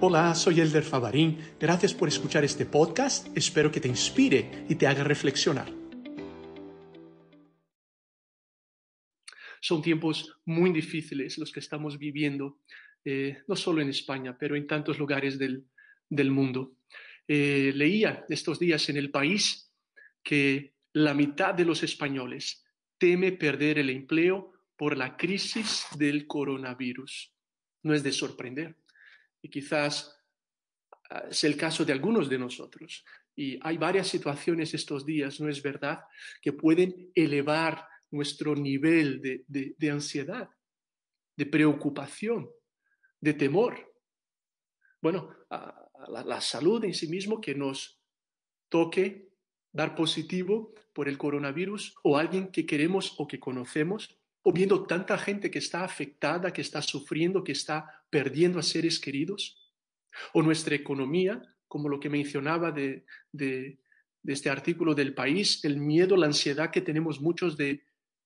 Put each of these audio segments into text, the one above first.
Hola, soy Elder Favarín. Gracias por escuchar este podcast. Espero que te inspire y te haga reflexionar. Son tiempos muy difíciles los que estamos viviendo, eh, no solo en España, pero en tantos lugares del, mundo. Eh, leía estos días en el país que la mitad de los españoles teme perder el empleo por la crisis del coronavirus. No es de sorprender y quizás ah, es el caso de algunos de nosotros. Y hay varias situaciones estos días, ¿no es verdad?, que pueden elevar nuestro nivel de, ansiedad, de preocupación, de temor. Bueno, la salud en sí mismo que nos toque dar positivo por el coronavirus o alguien que queremos o que conocemos, o viendo tanta gente que está afectada, que está sufriendo, que está perdiendo a seres queridos, o nuestra economía, como lo que mencionaba de, este artículo del país, el miedo, la ansiedad que tenemos muchos de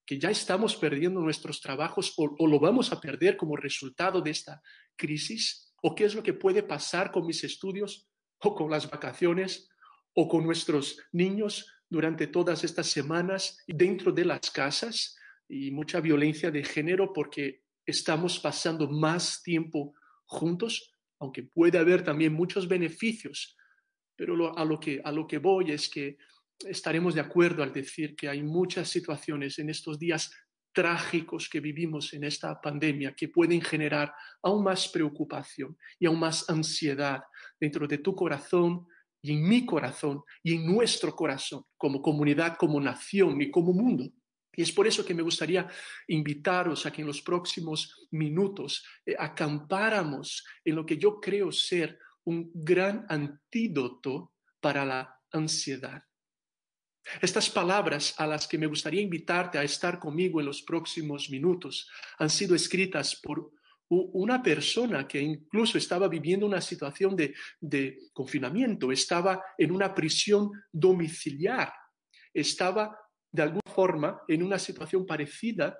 que ya estamos perdiendo nuestros trabajos o, o, lo vamos a perder como resultado de esta crisis, o qué es lo que puede pasar con mis estudios o con las vacaciones o con nuestros niños durante todas estas semanas dentro de las casas y mucha violencia de género porque estamos pasando más tiempo juntos, aunque puede haber también muchos beneficios, pero a, lo que, a lo que voy es que estaremos de acuerdo al decir que hay muchas situaciones en estos días trágicos que vivimos en esta pandemia que pueden generar aún más preocupación y aún más ansiedad dentro de tu corazón y en mi corazón y en nuestro corazón como comunidad, como nación y como mundo. Y es por eso que me gustaría invitaros a que en los próximos minutos eh, acampáramos en lo que yo creo ser un gran antídoto para la ansiedad. Estas palabras a las que me gustaría invitarte a estar conmigo en los próximos minutos han sido escritas por una persona que incluso estaba viviendo una situación de, de confinamiento, estaba en una prisión domiciliar, estaba de alguna forma en una situación parecida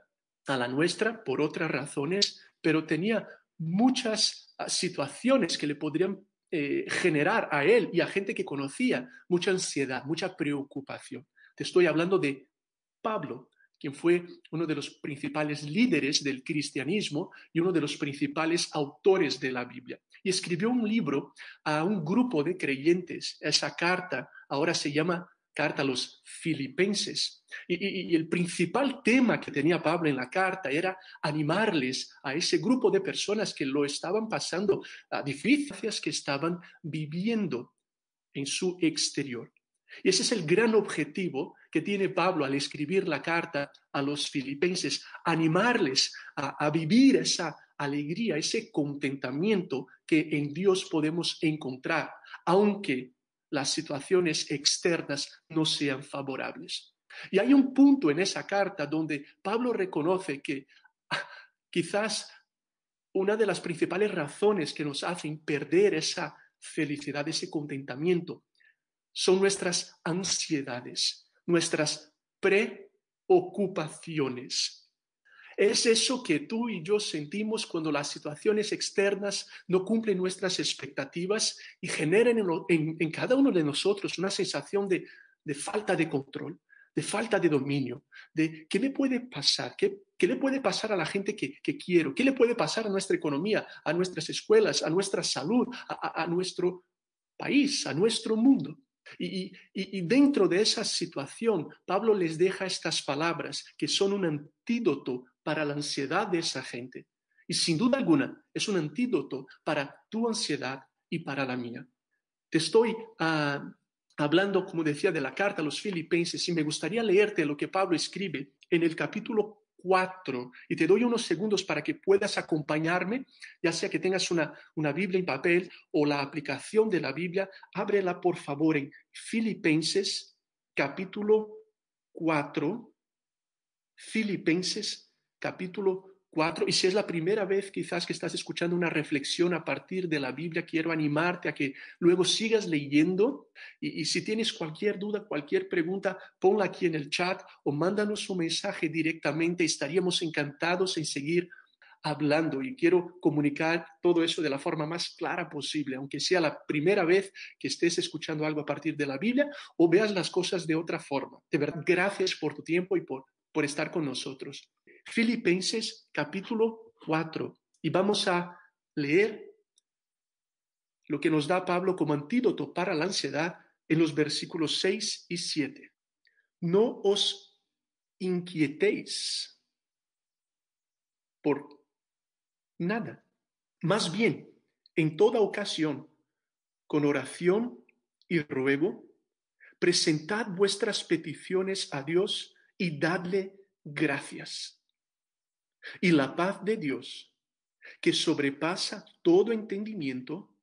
a la nuestra por otras razones, pero tenía muchas ah, situaciones que le podrían eh, generar a él y a gente que conocía mucha ansiedad, mucha preocupación. Te estoy hablando de Pablo, quien fue uno de los principales líderes del cristianismo y uno de los principales autores de la Biblia. Y escribió un libro a un grupo de creyentes. Esa carta ahora se llama carta a los filipenses. Y, el principal tema que tenía Pablo en la carta era animarles a ese grupo de personas que lo estaban pasando, a difíciles que estaban viviendo en su exterior. Y ese es el gran objetivo que tiene Pablo al escribir la carta a los filipenses, animarles a, a vivir esa alegría, ese contentamiento que en Dios podemos encontrar, aunque las situaciones externas no sean favorables. Y hay un punto en esa carta donde Pablo reconoce que quizás una de las principales razones que nos hacen perder esa felicidad, ese contentamiento, son nuestras ansiedades, nuestras preocupaciones. Es eso que tú y yo sentimos cuando las situaciones externas no cumplen nuestras expectativas y generan en, cada uno de nosotros una sensación de, falta de control, de falta de dominio, de qué le puede pasar, qué, le puede pasar a la gente que, quiero, qué le puede pasar a nuestra economía, a nuestras escuelas, a nuestra salud, a, nuestro país, a nuestro mundo. y, dentro de esa situación, Pablo les deja estas palabras que son un antídoto para la ansiedad de esa gente. Y sin duda alguna es un antídoto para tu ansiedad y para la mía. Te estoy ah, hablando, como decía, de la carta a los filipenses y me gustaría leerte lo que Pablo escribe en el capítulo 4 y te doy unos segundos para que puedas acompañarme, ya sea que tengas una, una Biblia en papel o la aplicación de la Biblia, ábrela por favor en Filipenses capítulo 4, Filipenses capítulo 4. Y si es la primera vez quizás que estás escuchando una reflexión a partir de la Biblia, quiero animarte a que luego sigas leyendo. Y, si tienes cualquier duda, cualquier pregunta, ponla aquí en el chat o mándanos un mensaje directamente. Estaríamos encantados en seguir hablando y quiero comunicar todo eso de la forma más clara posible, aunque sea la primera vez que estés escuchando algo a partir de la Biblia o veas las cosas de otra forma. De verdad, gracias por tu tiempo y por estar con nosotros. Filipenses capítulo 4 y vamos a leer lo que nos da Pablo como antídoto para la ansiedad en los versículos 6 y 7. No os inquietéis por nada. Más bien, en toda ocasión, con oración y ruego, presentad vuestras peticiones a Dios y dadle gracias. Y la paz de Dios, que sobrepasa todo entendimiento,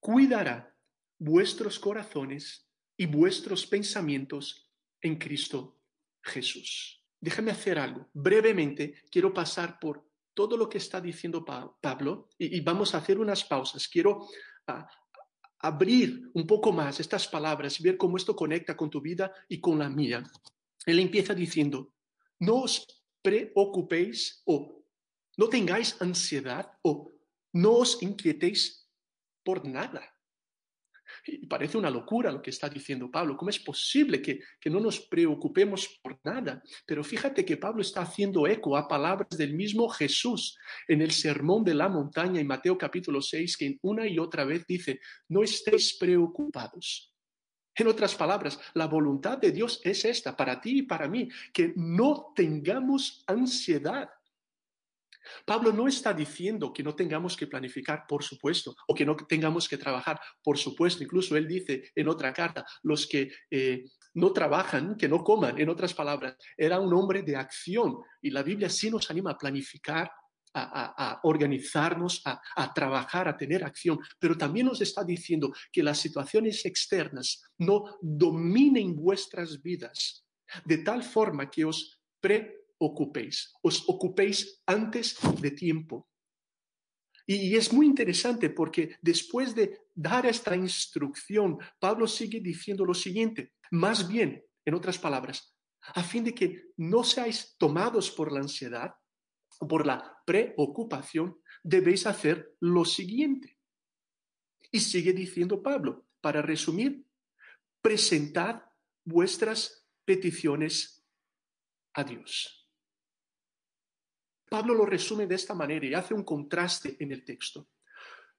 cuidará vuestros corazones y vuestros pensamientos en Cristo Jesús. Déjame hacer algo. Brevemente quiero pasar por todo lo que está diciendo Pablo y, vamos a hacer unas pausas. Quiero ah, abrir un poco más estas palabras y ver cómo esto conecta con tu vida y con la mía. Él empieza diciendo, no os preocupéis o no tengáis ansiedad o no os inquietéis por nada. Y parece una locura lo que está diciendo Pablo. ¿Cómo es posible que, que, no nos preocupemos por nada? Pero fíjate que Pablo está haciendo eco a palabras del mismo Jesús en el Sermón de la Montaña en Mateo capítulo 6, que una y otra vez dice, no estéis preocupados en otras palabras, la voluntad de Dios es esta, para ti y para mí, que no tengamos ansiedad. Pablo no está diciendo que no tengamos que planificar, por supuesto, o que no tengamos que trabajar, por supuesto. Incluso él dice en otra carta, los que eh, no trabajan, que no coman, en otras palabras, era un hombre de acción. Y la Biblia sí nos anima a planificar a, organizarnos, a, a trabajar, a tener acción, pero también nos está diciendo que las situaciones externas no dominen vuestras vidas, de tal forma que os preocupéis, os ocupéis antes de tiempo. Y, es muy interesante porque después de dar esta instrucción, Pablo sigue diciendo lo siguiente, más bien, en otras palabras, a fin de que no seáis tomados por la ansiedad, por la preocupación, debéis hacer lo siguiente. Y sigue diciendo Pablo, para resumir, presentad vuestras peticiones a Dios. Pablo lo resume de esta manera y hace un contraste en el texto.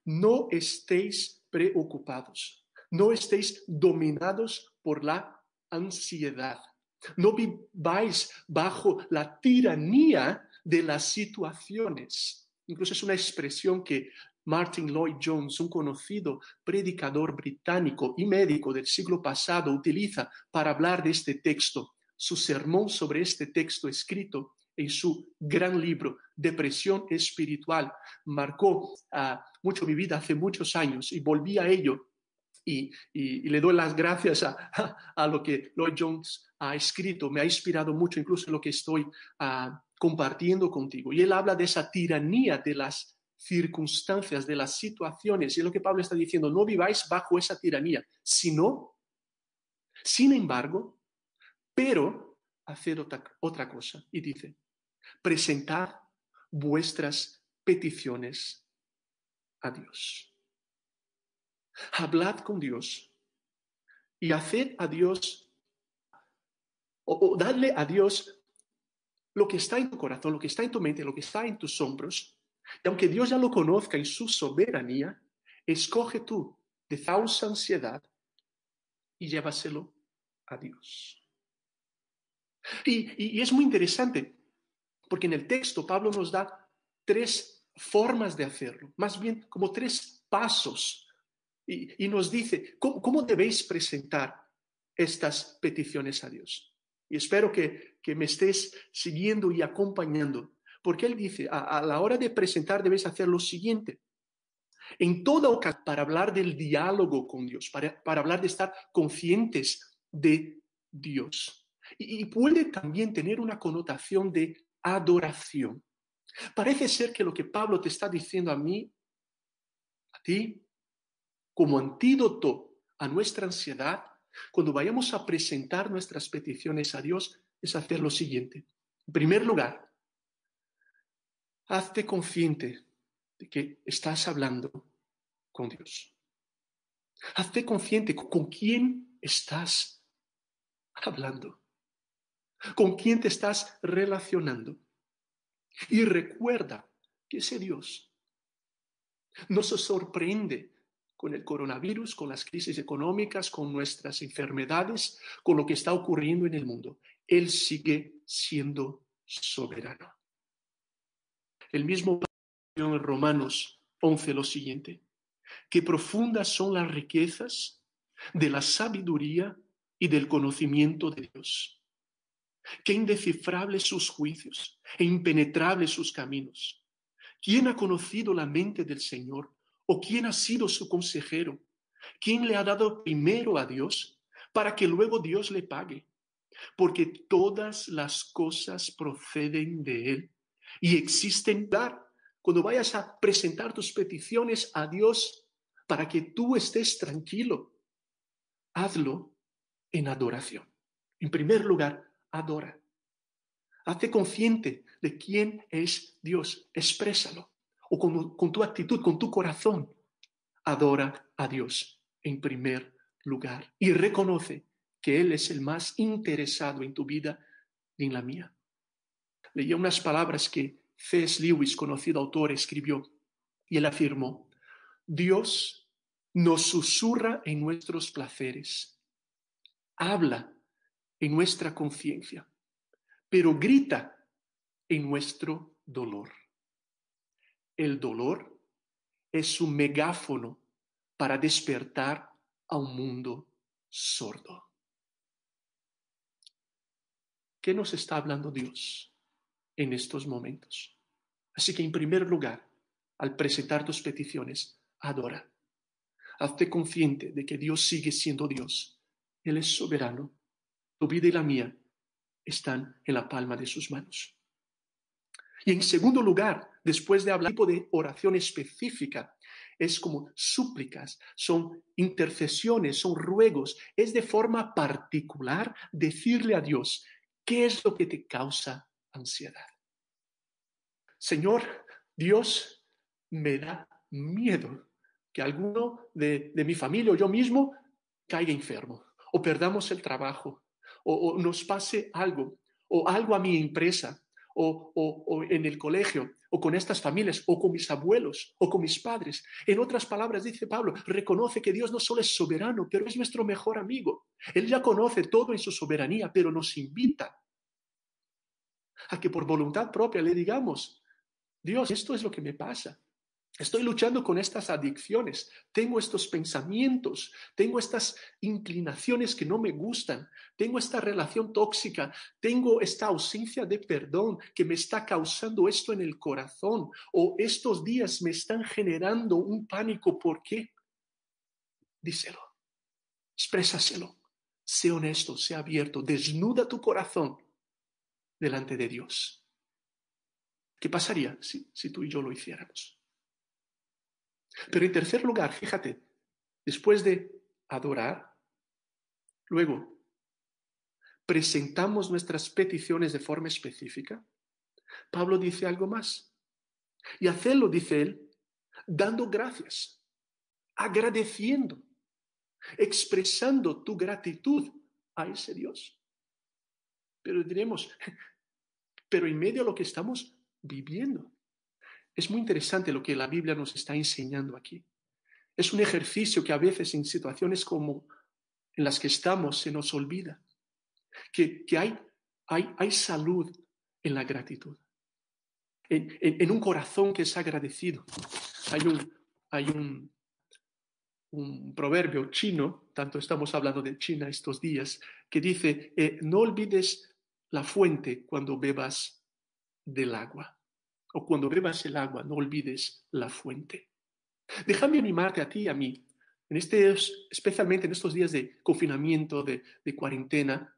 No estéis preocupados, no estéis dominados por la ansiedad, no viváis bajo la tiranía de las situaciones. Incluso es una expresión que Martin Lloyd Jones, un conocido predicador británico y médico del siglo pasado, utiliza para hablar de este texto. Su sermón sobre este texto escrito en su gran libro, Depresión Espiritual, marcó ah, mucho mi vida hace muchos años y volví a ello y, le doy las gracias a, lo que Lloyd Jones ha escrito. Me ha inspirado mucho incluso en lo que estoy ah, compartiendo contigo. Y él habla de esa tiranía de las circunstancias, de las situaciones. Y es lo que Pablo está diciendo, no viváis bajo esa tiranía, sino, sin embargo, pero hacer otra, otra cosa. Y dice, presentad vuestras peticiones a Dios. Hablad con Dios y haced a Dios o, o, darle a Dios lo que está en tu corazón, lo que está en tu mente, lo que está en tus hombros, y aunque Dios ya lo conozca en su soberanía, escoge tú de falsa ansiedad y llévaselo a Dios. Y, es muy interesante, porque en el texto Pablo nos da tres formas de hacerlo, más bien como tres pasos, y, nos dice cómo debéis presentar estas peticiones a Dios. Y espero que, me estés siguiendo y acompañando. Porque él dice, a, la hora de presentar debes hacer lo siguiente. En toda ocasión, para hablar del diálogo con Dios, para, hablar de estar conscientes de Dios. y puede también tener una connotación de adoración. Parece ser que lo que Pablo te está diciendo a mí, a ti, como antídoto a nuestra ansiedad, cuando vayamos a presentar nuestras peticiones a Dios, es hacer lo siguiente. En primer lugar, hazte consciente de que estás hablando con Dios. Hazte consciente con quién estás hablando, con quién te estás relacionando. Y recuerda que ese Dios no se sorprende con el coronavirus, con las crisis económicas, con nuestras enfermedades, con lo que está ocurriendo en el mundo. Él sigue siendo soberano. El mismo en Romanos 11 lo siguiente, Qué profundas son las riquezas de la sabiduría y del conocimiento de Dios. Qué indecifrables sus juicios e impenetrables sus caminos. ¿Quién ha conocido la mente del Señor? ¿O quién ha sido su consejero? ¿Quién le ha dado primero a Dios para que luego Dios le pague? Porque todas las cosas proceden de Él y existen Cuando vayas a presentar tus peticiones a Dios para que tú estés tranquilo, hazlo en adoración. En primer lugar, adora. Hazte consciente de quién es Dios. Exprésalo o con, tu actitud, con tu corazón, adora a Dios en primer lugar y reconoce que Él es el más interesado en tu vida y en la mía. Leía unas palabras que C.S. Lewis, conocido autor, escribió y él afirmó, Dios nos susurra en nuestros placeres, habla en nuestra conciencia, pero grita en nuestro dolor. El dolor es un megáfono para despertar a un mundo sordo. ¿Qué nos está hablando Dios en estos momentos? Así que en primer lugar, al presentar tus peticiones, adora. Hazte consciente de que Dios sigue siendo Dios. Él es soberano. Tu vida y la mía están en la palma de sus manos. Y en segundo lugar, después de hablar de oración específica. Es como súplicas, son intercesiones, son ruegos. Es de forma particular decirle a Dios, ¿qué es lo que te causa ansiedad? Señor, Dios, me da miedo que alguno de, mi familia o yo mismo caiga enfermo, o perdamos el trabajo, o, nos pase algo, o algo a mi empresa, o, o en el colegio o con estas familias, o con mis abuelos, o con mis padres. En otras palabras, dice Pablo, reconoce que Dios no solo es soberano, pero es nuestro mejor amigo. Él ya conoce todo en su soberanía, pero nos invita a que por voluntad propia le digamos, Dios, esto es lo que me pasa. Estoy luchando con estas adicciones, tengo estos pensamientos, tengo estas inclinaciones que no me gustan, tengo esta relación tóxica, tengo esta ausencia de perdón que me está causando esto en el corazón o estos días me están generando un pánico. ¿Por qué? Díselo, exprésaselo, sé honesto, sé abierto, desnuda tu corazón delante de Dios. ¿Qué pasaría si tú y yo lo hiciéramos? Pero en tercer lugar, fíjate, después de adorar, luego presentamos nuestras peticiones de forma específica. Pablo dice algo más. Y hacerlo, dice él, dando gracias, agradeciendo, expresando tu gratitud a ese Dios. Pero diremos, pero en medio de lo que estamos viviendo, es muy interesante lo que la Biblia nos está enseñando aquí. Es un ejercicio que a veces en situaciones como en las que estamos se nos olvida, que, hay, salud en la gratitud. En, un corazón que es agradecido. Hay un, proverbio chino, tanto estamos hablando de China estos días, que dice, eh, no olvides la fuente cuando bebas del agua o cuando bebas el agua, no olvides la fuente. Déjame animarte a ti y a mí, en este, especialmente en estos días de confinamiento, de cuarentena,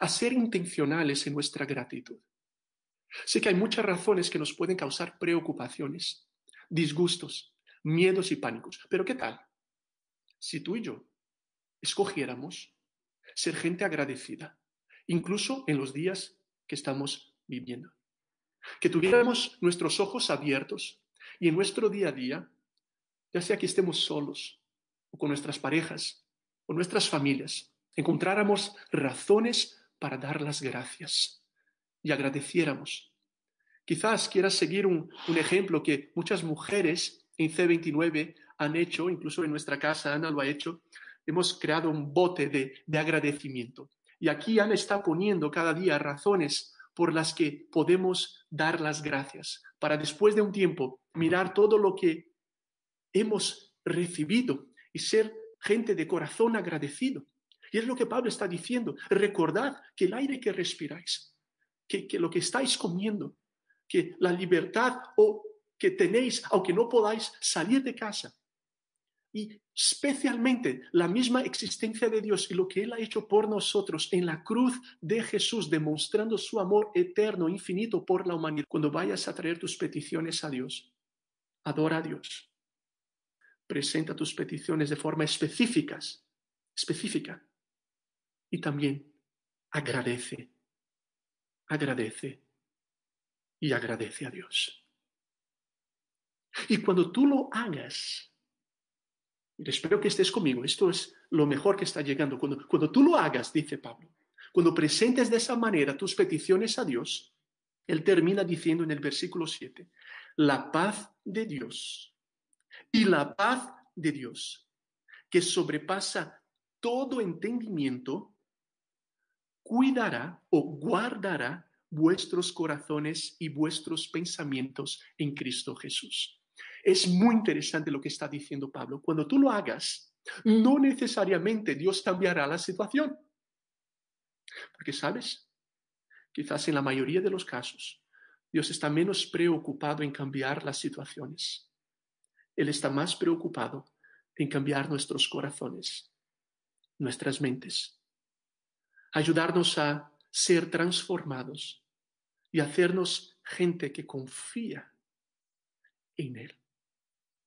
a ser intencionales en nuestra gratitud. Sé que hay muchas razones que nos pueden causar preocupaciones, disgustos, miedos y pánicos, pero ¿qué tal si tú y yo escogiéramos ser gente agradecida, incluso en los días que estamos viviendo? que tuviéramos nuestros ojos abiertos y en nuestro día a día, ya sea que estemos solos o con nuestras parejas o nuestras familias, encontráramos razones para dar las gracias y agradeciéramos. Quizás quieras seguir un, ejemplo que muchas mujeres en C29 han hecho, incluso en nuestra casa Ana lo ha hecho, hemos creado un bote de, de agradecimiento. Y aquí Ana está poniendo cada día razones por las que podemos dar las gracias, para después de un tiempo mirar todo lo que hemos recibido y ser gente de corazón agradecido. Y es lo que Pablo está diciendo. Recordad que el aire que respiráis, que, lo que estáis comiendo, que la libertad o que tenéis, aunque no podáis salir de casa, y especialmente la misma existencia de Dios y lo que Él ha hecho por nosotros en la cruz de Jesús, demostrando su amor eterno, infinito por la humanidad. Cuando vayas a traer tus peticiones a Dios, adora a Dios. Presenta tus peticiones de forma específicas, específica. Y también agradece, agradece y agradece a Dios. Y cuando tú lo hagas, Espero que estés conmigo. Esto es lo mejor que está llegando. Cuando, tú lo hagas, dice Pablo, cuando presentes de esa manera tus peticiones a Dios, él termina diciendo en el versículo 7, la paz de Dios y la paz de Dios, que sobrepasa todo entendimiento, cuidará o guardará vuestros corazones y vuestros pensamientos en Cristo Jesús. Es muy interesante lo que está diciendo Pablo. Cuando tú lo hagas, no necesariamente Dios cambiará la situación. Porque, ¿sabes? Quizás en la mayoría de los casos, Dios está menos preocupado en cambiar las situaciones. Él está más preocupado en cambiar nuestros corazones, nuestras mentes, ayudarnos a ser transformados y hacernos gente que confía en Él.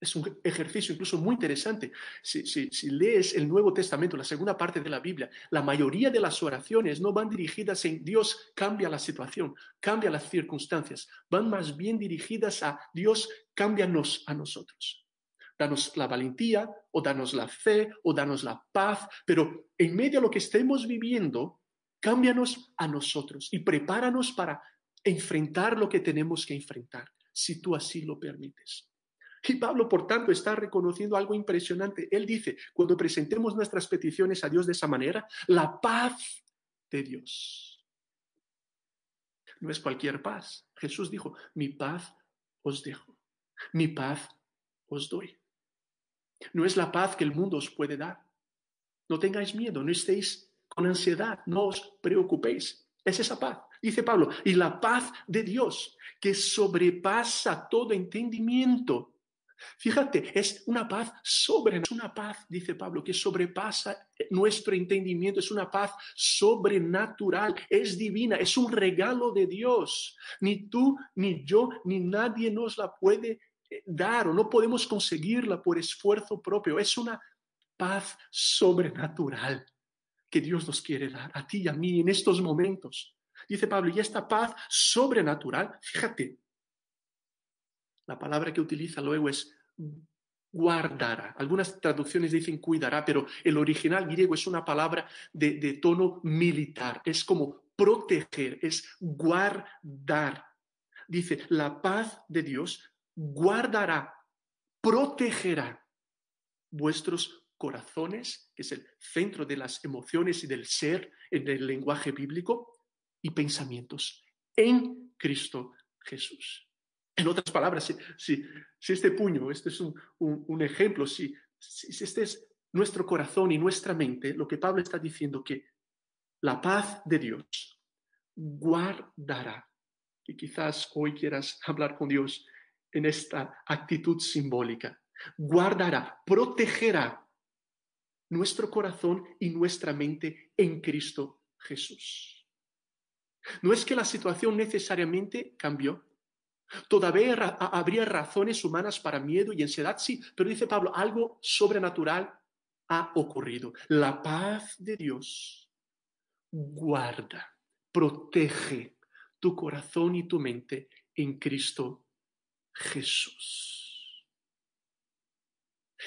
Es un ejercicio incluso muy interesante. Si, si, lees el Nuevo Testamento, la segunda parte de la Biblia, la mayoría de las oraciones no van dirigidas en Dios cambia la situación, cambia las circunstancias, van más bien dirigidas a Dios cámbianos a nosotros. Danos la valentía o danos la fe o danos la paz, pero en medio de lo que estemos viviendo, cámbianos a nosotros y prepáranos para enfrentar lo que tenemos que enfrentar, si tú así lo permites. Y Pablo, por tanto, está reconociendo algo impresionante. Él dice, cuando presentemos nuestras peticiones a Dios de esa manera, la paz de Dios. No es cualquier paz. Jesús dijo, mi paz os dejo, mi paz os doy. No es la paz que el mundo os puede dar. No tengáis miedo, no estéis con ansiedad, no os preocupéis. Es esa paz, dice Pablo, y la paz de Dios que sobrepasa todo entendimiento Fíjate, es una paz sobrenatural, es una paz, dice Pablo, que sobrepasa nuestro entendimiento, es una paz sobrenatural, es divina, es un regalo de Dios. Ni tú, ni yo, ni nadie nos la puede eh, dar o no podemos conseguirla por esfuerzo propio. Es una paz sobrenatural que Dios nos quiere dar a ti y a mí en estos momentos. Dice Pablo, y esta paz sobrenatural, fíjate, la palabra que utiliza luego es guardará. Algunas traducciones dicen cuidará, pero el original griego es una palabra de, de tono militar. Es como proteger, es guardar. Dice, la paz de Dios guardará, protegerá vuestros corazones, que es el centro de las emociones y del ser en el lenguaje bíblico, y pensamientos en Cristo Jesús. En otras palabras, si, este puño, este es un, ejemplo, si, si, este es nuestro corazón y nuestra mente, lo que Pablo está diciendo que la paz de Dios guardará. Y quizás hoy quieras hablar con Dios en esta actitud simbólica. Guardará, protegerá nuestro corazón y nuestra mente en Cristo Jesús. No es que la situación necesariamente cambió, Todavía habría razones humanas para miedo y ansiedad, sí, pero dice Pablo, algo sobrenatural ha ocurrido. La paz de Dios guarda, protege tu corazón y tu mente en Cristo Jesús.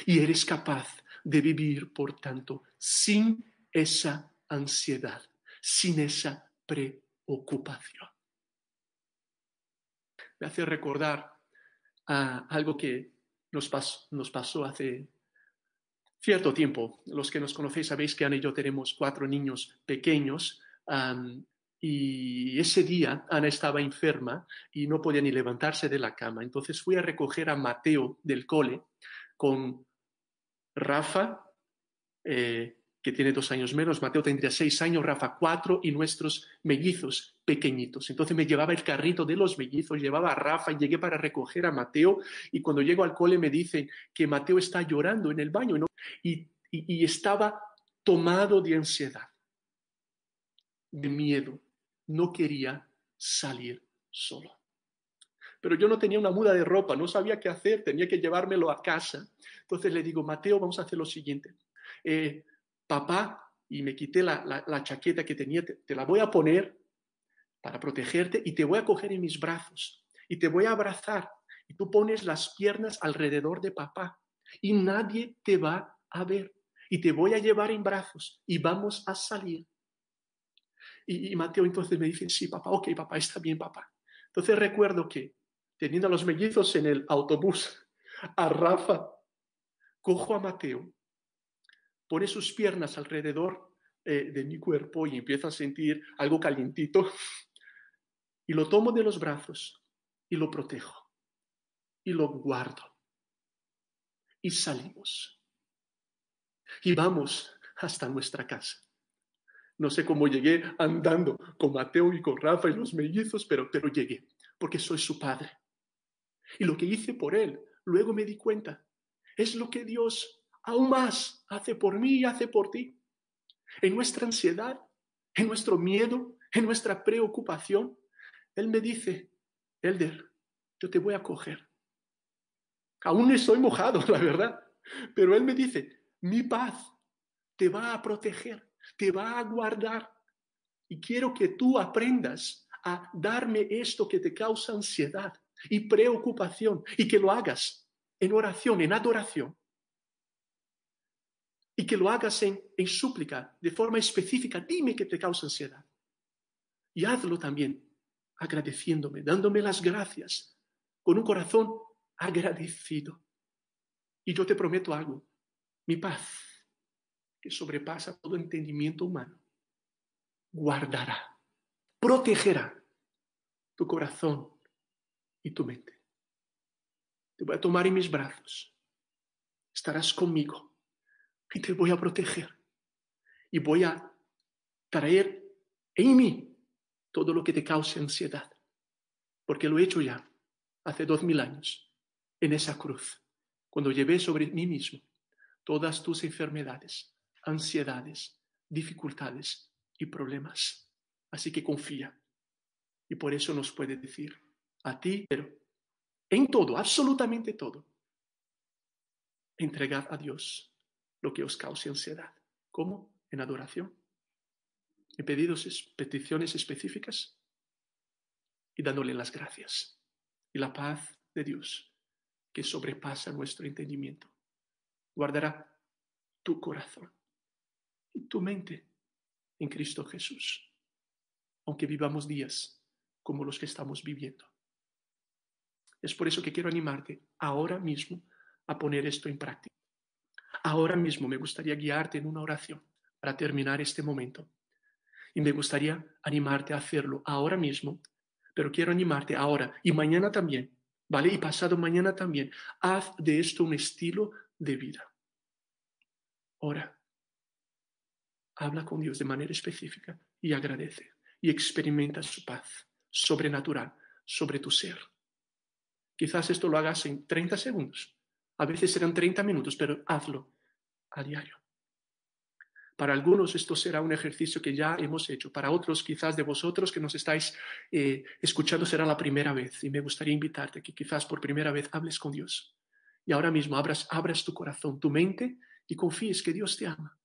Y eres capaz de vivir, por tanto, sin esa ansiedad, sin esa preocupación me hace recordar algo que nos, pasó hace cierto tiempo. Los que nos conocéis sabéis que Ana y yo tenemos cuatro niños pequeños y ese día Ana estaba enferma y no podía ni levantarse de la cama. Entonces fui a recoger a Mateo del cole con Rafa, eh, que tiene dos años menos, Mateo tendría seis años, Rafa cuatro y nuestros mellizos pequeñitos. Entonces me llevaba el carrito de los mellizos, llevaba a Rafa y llegué para recoger a Mateo y cuando llego al cole me dicen que Mateo está llorando en el baño y, estaba tomado de ansiedad, de mm. miedo. No quería salir solo pero yo no tenía una muda de ropa, no sabía qué hacer, tenía que llevármelo a casa. Entonces le digo, Mateo, vamos a hacer lo siguiente. Eh, papá, y me quité la, chaqueta que tenía, te, la voy a poner para protegerte y te voy a coger en mis brazos y te voy a abrazar y tú pones las piernas alrededor de papá y nadie te va a ver y te voy a llevar en brazos y vamos a salir. Y, Mateo entonces me dice, sí, papá, ok, papá, está bien, papá. Entonces recuerdo que teniendo a los mellizos en el autobús, a Rafa, cojo a Mateo, pone sus piernas alrededor eh, de mi cuerpo y empieza a sentir algo calientito y lo tomo de los brazos y lo protejo y lo guardo. Y salimos. Y vamos hasta nuestra casa. No sé cómo llegué andando con Mateo y con Rafa y los mellizos, pero, pero llegué, porque soy su padre. Y lo que hice por él, luego me di cuenta, es lo que Dios aún más hace por mí y hace por ti. En nuestra ansiedad, en nuestro miedo, en nuestra preocupación, él me dice, Elder, yo te voy a coger. Aún estoy mojado, la verdad, pero Él me dice, mi paz te va a proteger, te va a guardar. Y quiero que tú aprendas a darme esto que te causa ansiedad y preocupación y que lo hagas en oración, en adoración. Y que lo hagas en, en súplica de forma específica. Dime que te causa ansiedad. Y hazlo también agradeciéndome, dándome las gracias, con un corazón agradecido. Y yo te prometo algo, mi paz, que sobrepasa todo entendimiento humano, guardará, protegerá tu corazón y tu mente. Te voy a tomar en mis brazos, estarás conmigo y te voy a proteger y voy a traer en mí todo lo que te cause ansiedad, porque lo he hecho ya hace dos mil años en esa cruz, cuando llevé sobre mí mismo todas tus enfermedades, ansiedades, dificultades y problemas. Así que confía. Y por eso nos puede decir, a ti, pero en todo, absolutamente todo, entregad a Dios lo que os cause ansiedad. ¿Cómo? En adoración y pedidos, peticiones específicas y dándole las gracias. Y la paz de Dios, que sobrepasa nuestro entendimiento, guardará tu corazón y tu mente en Cristo Jesús, aunque vivamos días como los que estamos viviendo. Es por eso que quiero animarte ahora mismo a poner esto en práctica. Ahora mismo me gustaría guiarte en una oración para terminar este momento y me gustaría animarte a hacerlo ahora mismo, pero quiero animarte ahora y mañana también, ¿vale? Y pasado mañana también. Haz de esto un estilo de vida. Ora. Habla con Dios de manera específica y agradece y experimenta su paz sobrenatural sobre tu ser. Quizás esto lo hagas en 30 segundos, a veces serán 30 minutos, pero hazlo a diario. Para algunos esto será un ejercicio que ya hemos hecho, para otros quizás de vosotros que nos estáis eh, escuchando será la primera vez y me gustaría invitarte que quizás por primera vez hables con Dios y ahora mismo abras, abras tu corazón, tu mente y confíes que Dios te ama,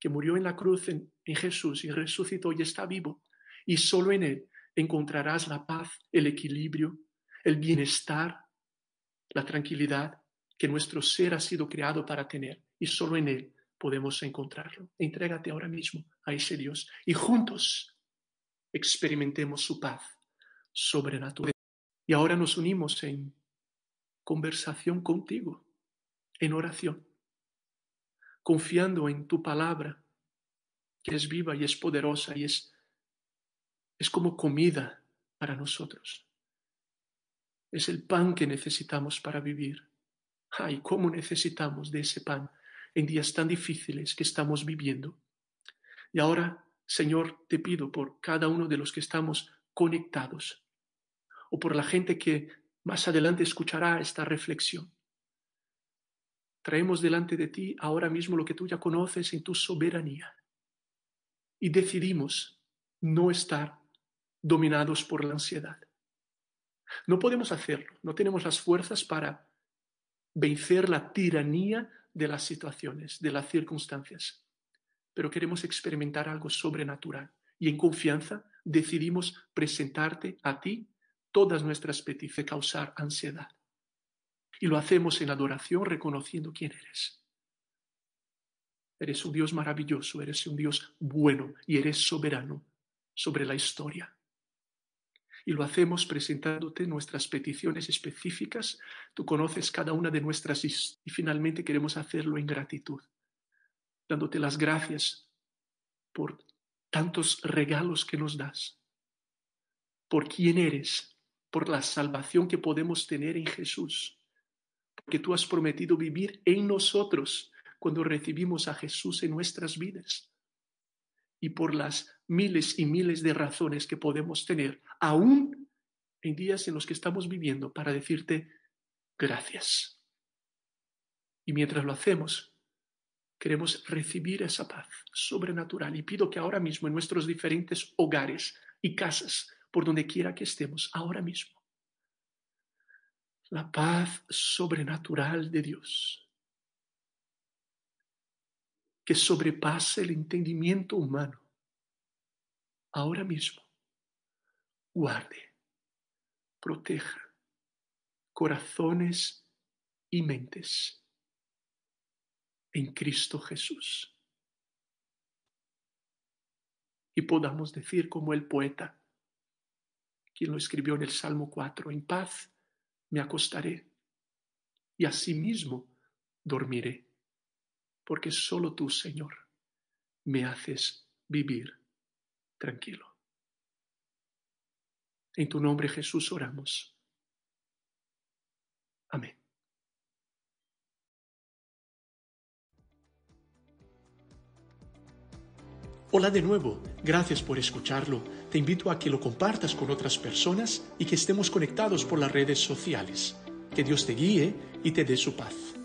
que murió en la cruz en Jesús y resucitó y está vivo y solo en Él encontrarás la paz, el equilibrio, el bienestar, la tranquilidad que nuestro ser ha sido creado para tener y solo en Él podemos encontrarlo. Entrégate ahora mismo a ese Dios y juntos experimentemos su paz sobrenatural. Y ahora nos unimos en conversación contigo, en oración, confiando en tu palabra, que es viva y es poderosa y es, es como comida para nosotros. Es el pan que necesitamos para vivir. Ay, cómo necesitamos de ese pan en días tan difíciles que estamos viviendo. Y ahora, Señor, te pido por cada uno de los que estamos conectados o por la gente que más adelante escuchará esta reflexión. Traemos delante de ti ahora mismo lo que tú ya conoces en tu soberanía y decidimos no estar dominados por la ansiedad. No podemos hacerlo, no tenemos las fuerzas para vencer la tiranía de las situaciones, de las circunstancias, pero queremos experimentar algo sobrenatural y en confianza decidimos presentarte a ti todas nuestras peticiones causar ansiedad. Y lo hacemos en adoración reconociendo quién eres. Eres un Dios maravilloso, eres un Dios bueno y eres soberano sobre la historia y lo hacemos presentándote nuestras peticiones específicas. Tú conoces cada una de nuestras y finalmente queremos hacerlo en gratitud, dándote las gracias por tantos regalos que nos das, por quién eres, por la salvación que podemos tener en Jesús, porque tú has prometido vivir en nosotros cuando recibimos a Jesús en nuestras vidas y por las miles y miles de razones que podemos tener, aún en días en los que estamos viviendo, para decirte gracias. Y mientras lo hacemos, queremos recibir esa paz sobrenatural. Y pido que ahora mismo en nuestros diferentes hogares y casas, por donde quiera que estemos, ahora mismo, la paz sobrenatural de Dios, que sobrepase el entendimiento humano, ahora mismo, guarde, proteja corazones y mentes en Cristo Jesús. Y podamos decir como el poeta, quien lo escribió en el Salmo 4, en paz me acostaré y asimismo dormiré, porque solo tú, Señor, me haces vivir tranquilo. En tu nombre Jesús oramos. Amén. Hola de nuevo, gracias por escucharlo. Te invito a que lo compartas con otras personas y que estemos conectados por las redes sociales. Que Dios te guíe y te dé su paz.